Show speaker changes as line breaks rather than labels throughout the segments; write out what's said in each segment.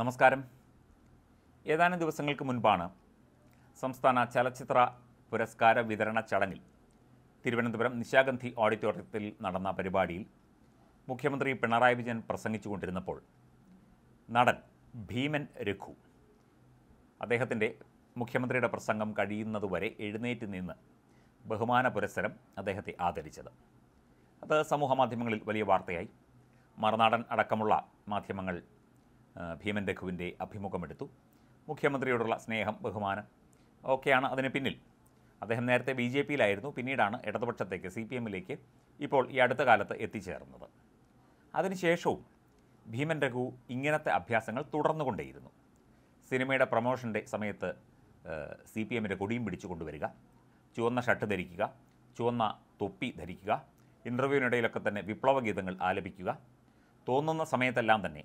നമസ്കാരം ഏതാനും ദിവസങ്ങൾക്ക് മുൻപാണ് സംസ്ഥാന ചലച്ചിത്ര പുരസ്കാര വിതരണ ചടങ്ങിൽ തിരുവനന്തപുരം നിശാഗന്ധി ഓഡിറ്റോറിയത്തിൽ നടന്ന പരിപാടിയിൽ മുഖ്യമന്ത്രി പിണറായി വിജയൻ പ്രസംഗിച്ചുകൊണ്ടിരുന്നപ്പോൾ നടൻ ഭീമൻ രഘു അദ്ദേഹത്തിൻ്റെ മുഖ്യമന്ത്രിയുടെ പ്രസംഗം കഴിയുന്നതുവരെ എഴുന്നേറ്റ് നിന്ന് ബഹുമാന പുരസ്സരം അദ്ദേഹത്തെ ആദരിച്ചത് അത് സമൂഹ മാധ്യമങ്ങളിൽ വലിയ വാർത്തയായി മറുനാടൻ അടക്കമുള്ള മാധ്യമങ്ങൾ ഭീമൻ രഘുവിൻ്റെ അഭിമുഖമെടുത്തു മുഖ്യമന്ത്രിയോടുള്ള സ്നേഹം ബഹുമാനം ഒക്കെയാണ് അതിന് പിന്നിൽ അദ്ദേഹം നേരത്തെ ബി ജെ പിയിലായിരുന്നു പിന്നീടാണ് ഇടതുപക്ഷത്തേക്ക് സി പി എമ്മിലേക്ക് ഇപ്പോൾ ഈ അടുത്ത കാലത്ത് എത്തിച്ചേർന്നത് അതിനുശേഷവും ഭീമൻ രഘു ഇങ്ങനത്തെ അഭ്യാസങ്ങൾ തുടർന്നുകൊണ്ടേയിരുന്നു സിനിമയുടെ പ്രൊമോഷൻ്റെ സമയത്ത് സി പി എമ്മിൻ്റെ കൊടിയും പിടിച്ചു കൊണ്ടുവരിക ചുവന്ന ഷർട്ട് ധരിക്കുക ചുവന്ന തൊപ്പി ധരിക്കുക ഇൻ്റർവ്യൂവിനിടയിലൊക്കെ തന്നെ വിപ്ലവ ഗീതങ്ങൾ ആലപിക്കുക തോന്നുന്ന സമയത്തെല്ലാം തന്നെ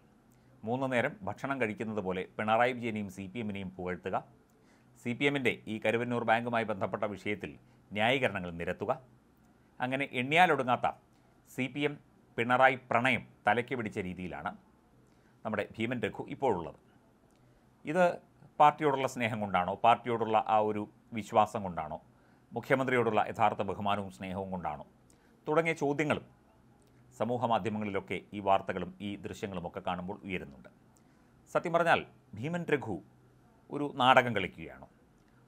മൂന്ന് നേരം ഭക്ഷണം കഴിക്കുന്നത് പോലെ പിണറായി വിജയനെയും സി പി എമ്മിനെയും പുകഴ്ത്തുക സി പി എമ്മിൻ്റെ ഈ കരുവന്നൂർ ബാങ്കുമായി ബന്ധപ്പെട്ട വിഷയത്തിൽ ന്യായീകരണങ്ങൾ നിരത്തുക അങ്ങനെ എണ്ണിയാലൊടുങ്ങാത്ത സി പി എം പിണറായി പ്രണയം തലയ്ക്ക് പിടിച്ച രീതിയിലാണ് നമ്മുടെ ഭീമൻ രഘു ഇപ്പോഴുള്ളത് ഇത് പാർട്ടിയോടുള്ള സ്നേഹം കൊണ്ടാണോ പാർട്ടിയോടുള്ള ആ ഒരു വിശ്വാസം കൊണ്ടാണോ മുഖ്യമന്ത്രിയോടുള്ള യഥാർത്ഥ ബഹുമാനവും സ്നേഹവും കൊണ്ടാണോ തുടങ്ങിയ ചോദ്യങ്ങളും സമൂഹ മാധ്യമങ്ങളിലൊക്കെ ഈ വാർത്തകളും ഈ ദൃശ്യങ്ങളുമൊക്കെ കാണുമ്പോൾ ഉയരുന്നുണ്ട് സത്യം പറഞ്ഞാൽ ഭീമൻ രഘു ഒരു നാടകം കളിക്കുകയാണോ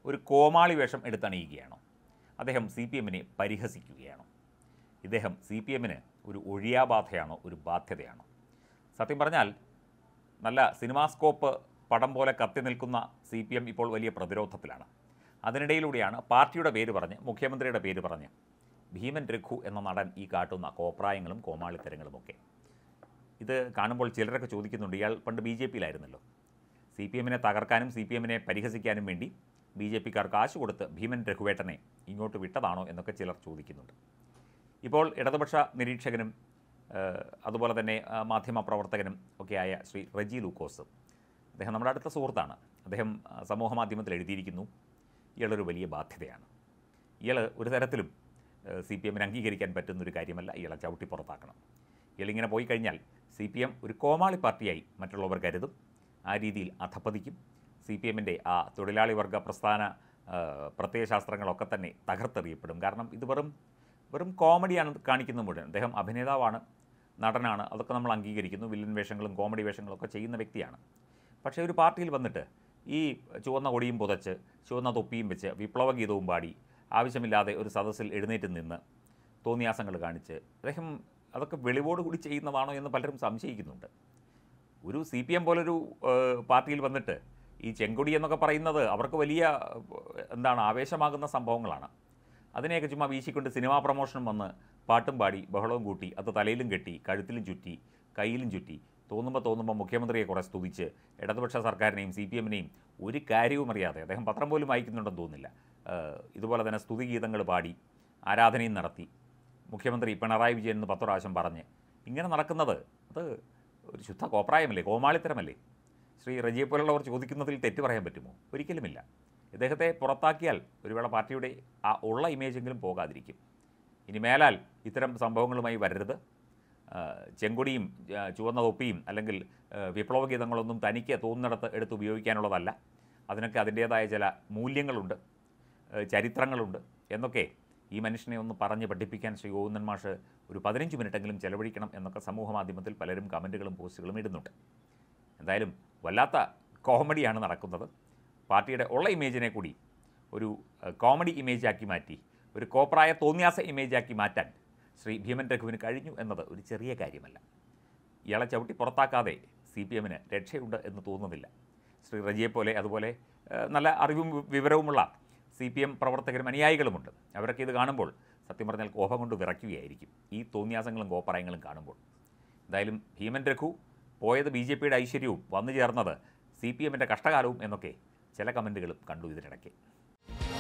ഒരു കോമാളി വേഷം എടുത്തണിയുകയാണോ അദ്ദേഹം സി പി എമ്മിനെ പരിഹസിക്കുകയാണോ ഇദ്ദേഹം സി പി എമ്മിന് ഒരു ഒഴിയാബാധയാണോ ഒരു ബാധ്യതയാണോ സത്യം പറഞ്ഞാൽ നല്ല സിനിമാസ്കോപ്പ് പടം പോലെ കത്തി നിൽക്കുന്ന സി പി എം ഇപ്പോൾ വലിയ പ്രതിരോധത്തിലാണ് അതിനിടയിലൂടെയാണ് പാർട്ടിയുടെ പേര് പറഞ്ഞ് മുഖ്യമന്ത്രിയുടെ പേര് പറഞ്ഞ് ഭീമൻ രഘു എന്ന നടൻ ഈ കാട്ടുന്ന കോപ്രായങ്ങളും കോമാളിത്തരങ്ങളുമൊക്കെ ഇത് കാണുമ്പോൾ ചിലരൊക്കെ ചോദിക്കുന്നുണ്ട് ഇയാൾ പണ്ട് ബി ജെ പിയിലായിരുന്നല്ലോ സി പി എമ്മിനെ തകർക്കാനും സി പി എമ്മിനെ പരിഹസിക്കാനും വേണ്ടി ബി ജെ പിക്കാർ കാശ് കൊടുത്ത് ഭീമൻ രഘുവേട്ടനെ ഇങ്ങോട്ട് വിട്ടതാണോ എന്നൊക്കെ ചിലർ ചോദിക്കുന്നുണ്ട് ഇപ്പോൾ ഇടതുപക്ഷ നിരീക്ഷകനും അതുപോലെ തന്നെ മാധ്യമപ്രവർത്തകനും ഒക്കെയായ ശ്രീ റജി ലൂക്കോസ് അദ്ദേഹം നമ്മുടെ അടുത്ത സുഹൃത്താണ് അദ്ദേഹം സമൂഹമാധ്യമത്തിൽ എഴുതിയിരിക്കുന്നു ഇയാളൊരു വലിയ ബാധ്യതയാണ് ഇയാൾ ഒരു തരത്തിലും സി പി എമ്മിന് അംഗീകരിക്കാൻ പറ്റുന്നൊരു കാര്യമല്ല ഇയാളെ ചവിട്ടി പുറത്താക്കണം ഇയാളിങ്ങനെ പോയി കഴിഞ്ഞാൽ സി പി എം ഒരു കോമാളി പാർട്ടിയായി മറ്റുള്ളവർ കരുതും ആ രീതിയിൽ അധപ്പതിക്കും സി പി എമ്മിൻ്റെ ആ തൊഴിലാളി വർഗ പ്രസ്ഥാന ശാസ്ത്രങ്ങളൊക്കെ തന്നെ തകർത്തെറിയപ്പെടും കാരണം ഇത് വെറും വെറും കോമഡിയാണ് കാണിക്കുന്ന മുഴുവൻ അദ്ദേഹം അഭിനേതാവാണ് നടനാണ് അതൊക്കെ നമ്മൾ അംഗീകരിക്കുന്നു വില്ലൻ വേഷങ്ങളും കോമഡി വേഷങ്ങളും ഒക്കെ ചെയ്യുന്ന വ്യക്തിയാണ് പക്ഷേ ഒരു പാർട്ടിയിൽ വന്നിട്ട് ഈ ചുവന്ന കൊടിയും പുതച്ച് ചുവന്ന തൊപ്പിയും വെച്ച് വിപ്ലവ ഗീതവും പാടി ആവശ്യമില്ലാതെ ഒരു സദസ്സിൽ എഴുന്നേറ്റ് നിന്ന് തോന്നിയാസങ്ങൾ കാണിച്ച് അദ്ദേഹം അതൊക്കെ വെളിവോട് കൂടി ചെയ്യുന്നതാണോ എന്ന് പലരും സംശയിക്കുന്നുണ്ട് ഒരു സി പി എം പോലൊരു പാർട്ടിയിൽ വന്നിട്ട് ഈ ചെങ്കൊടി എന്നൊക്കെ പറയുന്നത് അവർക്ക് വലിയ എന്താണ് ആവേശമാകുന്ന സംഭവങ്ങളാണ് അതിനെയൊക്കെ ചുമ്മാ വീശിക്കൊണ്ട് സിനിമാ പ്രൊമോഷനും വന്ന് പാട്ടും പാടി ബഹളവും കൂട്ടി അത് തലയിലും കെട്ടി കഴുത്തിലും ചുറ്റി കയ്യിലും ചുറ്റി തോന്നുമ്പോൾ തോന്നുമ്പോൾ മുഖ്യമന്ത്രിയെ കുറെ സ്തുതിച്ച് ഇടതുപക്ഷ സർക്കാരിനെയും സി പി എമ്മിനെയും ഒരു കാര്യവും അറിയാതെ അദ്ദേഹം പത്രം പോലും വായിക്കുന്നുണ്ടെന്ന് തോന്നില്ല ഇതുപോലെ തന്നെ സ്തുതിഗീതങ്ങൾ പാടി ആരാധനയും നടത്തി മുഖ്യമന്ത്രി പിണറായി വിജയൻ എന്ന് പത്ത് പ്രാവശ്യം പറഞ്ഞ് ഇങ്ങനെ നടക്കുന്നത് അത് ഒരു ശുദ്ധ കോപ്രായമല്ലേ കോമാളിത്തരമല്ലേ ശ്രീ റജിയെ പോലുള്ളവർ ചോദിക്കുന്നതിൽ തെറ്റ് പറയാൻ പറ്റുമോ ഒരിക്കലുമില്ല ഇദ്ദേഹത്തെ പുറത്താക്കിയാൽ ഒരുവേള പാർട്ടിയുടെ ആ ഉള്ള ഇമേജെങ്കിലും പോകാതിരിക്കും ഇനി മേലാൽ ഇത്തരം സംഭവങ്ങളുമായി വരരുത് ചെങ്കൊടിയും ചുവന്ന തൊപ്പിയും അല്ലെങ്കിൽ വിപ്ലവഗീതങ്ങളൊന്നും തനിക്ക് തോന്നുന്നിടത്ത് എടുത്ത് ഉപയോഗിക്കാനുള്ളതല്ല അതിനൊക്കെ അതിൻ്റേതായ ചില മൂല്യങ്ങളുണ്ട് ചരിത്രങ്ങളുണ്ട് എന്നൊക്കെ ഈ മനുഷ്യനെ ഒന്ന് പറഞ്ഞ് പഠിപ്പിക്കാൻ ശ്രീ ഗോവിന്ദന്മാഷ് ഒരു പതിനഞ്ച് മിനിറ്റെങ്കിലും ചെലവഴിക്കണം എന്നൊക്കെ സമൂഹ മാധ്യമത്തിൽ പലരും കമൻറ്റുകളും പോസ്റ്റുകളും ഇടുന്നുണ്ട് എന്തായാലും വല്ലാത്ത കോമഡിയാണ് നടക്കുന്നത് പാർട്ടിയുടെ ഉള്ള ഇമേജിനെ കൂടി ഒരു കോമഡി ഇമേജാക്കി മാറ്റി ഒരു കോപ്രായ തോന്നിയാസ ഇമേജാക്കി മാറ്റാൻ ശ്രീ ഭീമൻ രഘുവിന് കഴിഞ്ഞു എന്നത് ഒരു ചെറിയ കാര്യമല്ല ഇയാളെ ചവിട്ടി പുറത്താക്കാതെ സി പി എമ്മിന് രക്ഷയുണ്ട് എന്ന് തോന്നുന്നില്ല ശ്രീ റജിയെപ്പോലെ അതുപോലെ നല്ല അറിവും വിവരവുമുള്ള സി പി എം പ്രവർത്തകരും അനുയായികളുമുണ്ട് അവരൊക്കെ ഇത് കാണുമ്പോൾ സത്യം പറഞ്ഞാൽ കോപം കൊണ്ട് വിറയ്ക്കുകയായിരിക്കും ഈ തോന്നിയാസങ്ങളും കോപ്പറയങ്ങളും കാണുമ്പോൾ എന്തായാലും ഭീമൻ രഘു പോയത് ബി ജെ പിയുടെ ഐശ്വര്യവും വന്നു ചേർന്നത് സി പി എമ്മിൻ്റെ കഷ്ടകാലവും എന്നൊക്കെ ചില കമൻറ്റുകളും കണ്ടു ഇതിനിടയ്ക്ക്